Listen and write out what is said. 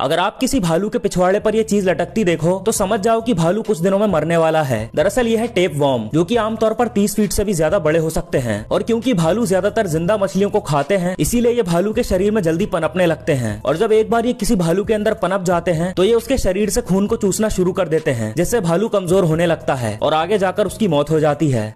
अगर आप किसी भालू के पिछवाड़े पर यह चीज लटकती देखो तो समझ जाओ कि भालू कुछ दिनों में मरने वाला है दरअसल यह है टेप वॉर्म जो कि आमतौर पर 30 फीट से भी ज्यादा बड़े हो सकते हैं और क्योंकि भालू ज्यादातर जिंदा मछलियों को खाते हैं इसीलिए ये भालू के शरीर में जल्दी पनपने लगते हैं और जब एक बार ये किसी भालू के अंदर पनप जाते हैं तो ये उसके शरीर से खून को चूसना शुरू कर देते हैं जिससे भालू कमजोर होने लगता है और आगे जाकर उसकी मौत हो जाती है